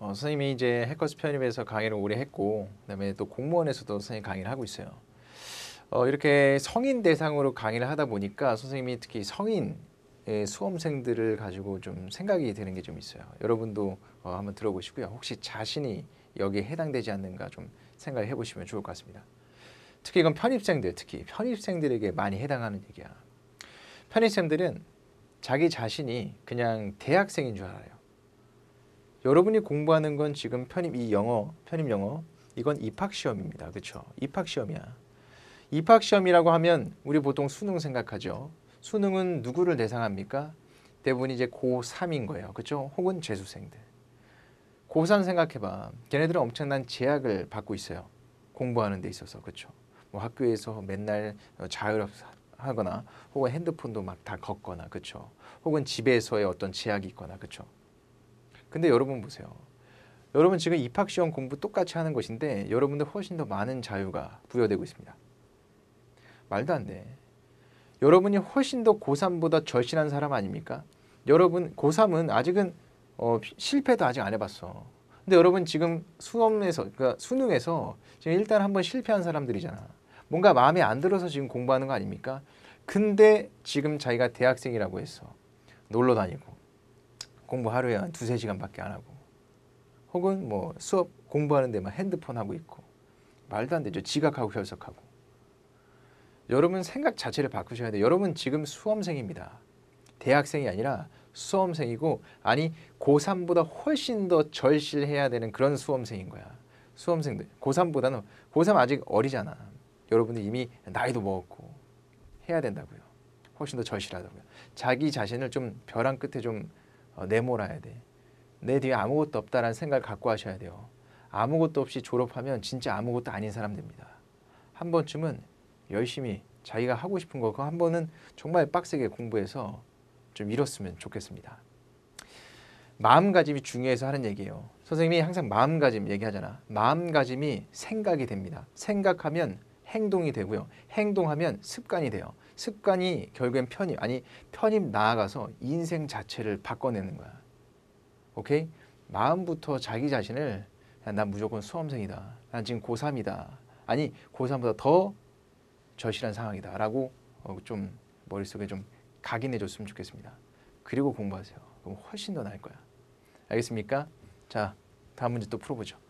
어, 선생님이 이제 해커스 편입에서 강의를 오래 했고 그다음에 또 공무원에서도 선생님 강의를 하고 있어요. 어, 이렇게 성인 대상으로 강의를 하다 보니까 선생님이 특히 성인 수험생들을 가지고 좀 생각이 드는 게 좀 있어요. 여러분도 어, 한번 들어보시고요. 혹시 자신이 여기에 해당되지 않는가 좀 생각해 보시면 좋을 것 같습니다. 특히 이건 편입생들, 특히 편입생들에게 많이 해당하는 얘기야. 편입생들은 자기 자신이 그냥 대학생인 줄 알아요. 여러분이 공부하는 건 지금 편입 이 영어, 편입 영어 이건 입학 시험입니다. 그렇죠? 입학 시험이야. 입학 시험이라고 하면 우리 보통 수능 생각하죠. 수능은 누구를 대상합니까? 대부분 이제 고3인 거예요. 그렇죠? 혹은 재수생들. 고3 생각해봐. 걔네들은 엄청난 제약을 받고 있어요. 공부하는 데 있어서. 그렇죠? 뭐 학교에서 맨날 자율하거나 혹은 핸드폰도 막 다 걷거나 그렇죠? 혹은 집에서의 어떤 제약이 있거나 그렇죠? 근데 여러분 보세요. 여러분 지금 입학시험 공부 똑같이 하는 것인데 여러분들 훨씬 더 많은 자유가 부여되고 있습니다. 말도 안 돼. 여러분이 훨씬 더 고3보다 절실한 사람 아닙니까? 여러분 고3은 아직은 어, 실패도 아직 안 해봤어. 근데 여러분 지금 수험에서 그러니까 수능에서 지금 일단 한번 실패한 사람들이잖아. 뭔가 마음에 안 들어서 지금 공부하는 거 아닙니까? 근데 지금 자기가 대학생이라고 했어. 놀러 다니고 공부 하루에 한 두세 시간밖에 안 하고 혹은 뭐 수업 공부하는 데만 핸드폰 하고 있고 말도 안 되죠. 지각하고 결석하고 여러분 생각 자체를 바꾸셔야 돼요. 여러분 지금 수험생입니다. 대학생이 아니라 수험생이고 아니 고3보다 훨씬 더 절실해야 되는 그런 수험생인 거야. 수험생들 고3보다는 고3 아직 어리잖아. 여러분들 이미 나이도 먹었고 해야 된다고요. 훨씬 더 절실하다고요. 자기 자신을 좀 벼랑 끝에 좀 어, 내몰아야 돼. 내 뒤에 아무것도 없다라는 생각을 갖고 하셔야 돼요. 아무것도 없이 졸업하면 진짜 아무것도 아닌 사람 됩니다. 한 번쯤은 열심히 자기가 하고 싶은 거, 그한 번은 정말 빡세게 공부해서 좀 이뤘으면 좋겠습니다. 마음가짐이 중요해서 하는 얘기예요. 선생님이 항상 마음가짐 얘기하잖아. 마음가짐이 생각이 됩니다. 생각하면 행동이 되고요. 행동하면 습관이 돼요. 습관이 결국엔 편입, 아니 편입 나아가서 인생 자체를 바꿔내는 거야. 오케이? 마음부터 자기 자신을 난 무조건 수험생이다. 난 지금 고3이다. 아니 고3보다 더 절실한 상황이다. 라고 어, 좀 머릿속에 좀 각인해 줬으면 좋겠습니다. 그리고 공부하세요. 그럼 훨씬 더 나을 거야. 알겠습니까? 자, 다음 문제 또 풀어보죠.